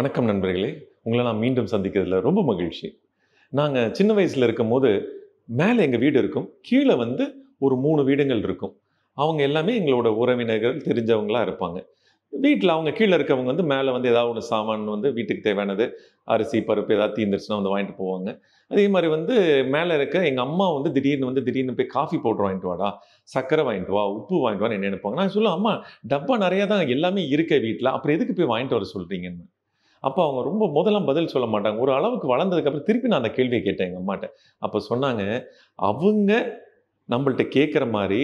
வணக்கம் நண்பர்களே உங்களை நான் மீண்டும் சந்திக்கிறதுல ரொம்ப மகிழ்ச்சி நாங்கள் சின்ன வயசில் இருக்கும் போது மேலே எங்கள் வீடு இருக்கும் கீழே வந்து ஒரு மூணு வீடுங்கள் இருக்கும் அவங்க எல்லாமே எங்களோட உறவினர்கள் தெரிஞ்சவங்களாக இருப்பாங்க வீட்டில் அவங்க கீழே இருக்கவங்க வந்து மேலே வந்து ஏதாவது ஒன்று சாமான் வந்து வீட்டுக்கு தேவையானது அரிசி பருப்பு ஏதாவது தீந்துருச்சுன்னா வந்து வாங்கிட்டு போவாங்க அதே மாதிரி வந்து மேலே இருக்க எங்கள் அம்மா வந்து திடீர்னு வந்து திடீர்னு போய் காஃபி பவுடர் வாங்கிட்டு வாடா சக்கரை வாங்கிட்டு வா உப்பு வாங்கிட்டு வான்னு என்ன நினைப்பாங்க நான் சொல்லுவேன் அம்மா டப்பா நிறையா தான் எல்லாமே இருக்க வீட்டில் அப்புறம் எதுக்கு போய் வாங்கிட்டு வர சொல்கிறீங்கன்னு அப்போ அவங்க ரொம்ப முதலாம் பதில் சொல்ல மாட்டாங்க ஒரு அளவுக்கு வளர்ந்ததுக்கப்புறம் திருப்பி நான் அந்த கேள்வியை கேட்டேன் எங்கள் அம்மாட்ட அப்போ சொன்னாங்க அவங்க நம்மள்ட்ட கேட்குற மாதிரி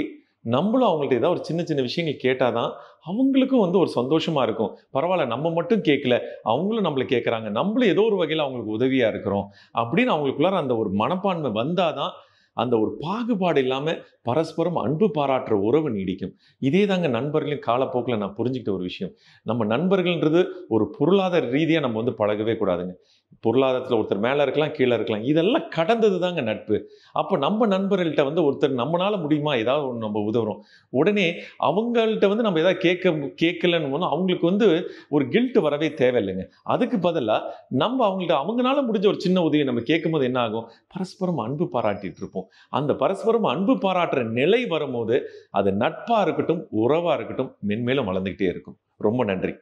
நம்மளும் அவங்கள்ட்ட ஏதாவது ஒரு சின்ன சின்ன விஷயங்கள் கேட்டால் தான் அவங்களுக்கும் வந்து ஒரு சந்தோஷமாக இருக்கும் பரவாயில்ல நம்ம மட்டும் கேட்கல அவங்களும் நம்மளை கேட்குறாங்க நம்மளும் ஏதோ ஒரு வகையில் அவங்களுக்கு உதவியாக இருக்கிறோம் அப்படின்னு அவங்களுக்குள்ளார அந்த ஒரு மனப்பான்மை வந்தால் தான் அந்த ஒரு பாகுபாடு இல்லாமல் பரஸ்பரம் அன்பு பாராட்டுற உறவு நீடிக்கும் இதே தாங்க நண்பர்களையும் காலப்போக்கில் நான் புரிஞ்சுக்கிட்ட ஒரு விஷயம் நம்ம நண்பர்கள்ன்றது ஒரு பொருளாதார ரீதியாக நம்ம வந்து பழகவே கூடாதுங்க பொருளாதாரத்தில் ஒருத்தர் மேலே இருக்கலாம் கீழே இருக்கலாம் இதெல்லாம் கடந்தது தாங்க நட்பு அப்போ நம்ம நண்பர்கள்ட்ட வந்து ஒருத்தர் நம்மளால் முடியுமா ஏதாவது ஒன்று நம்ம உதவுறோம் உடனே அவங்கள்ட்ட வந்து நம்ம எதாவது கேட்க கேட்கலன்னு போனால் அவங்களுக்கு வந்து ஒரு கில்ட்டு வரவே தேவையில்லைங்க அதுக்கு பதிலாக நம்ம அவங்கள்ட்ட அவங்களால முடிஞ்ச ஒரு சின்ன உதவியை நம்ம கேட்கும் போது என்ன ஆகும் பரஸ்பரம் அன்பு பாராட்டிட்டு இருப்போம் அந்த பரஸ்பரம் அன்பு பாராட்டுற நிலை வரும்போது அது நட்பாக இருக்கட்டும் உறவாக இருக்கட்டும் மென்மேலும் வளர்ந்துக்கிட்டே இருக்கும் ரொம்ப நன்றி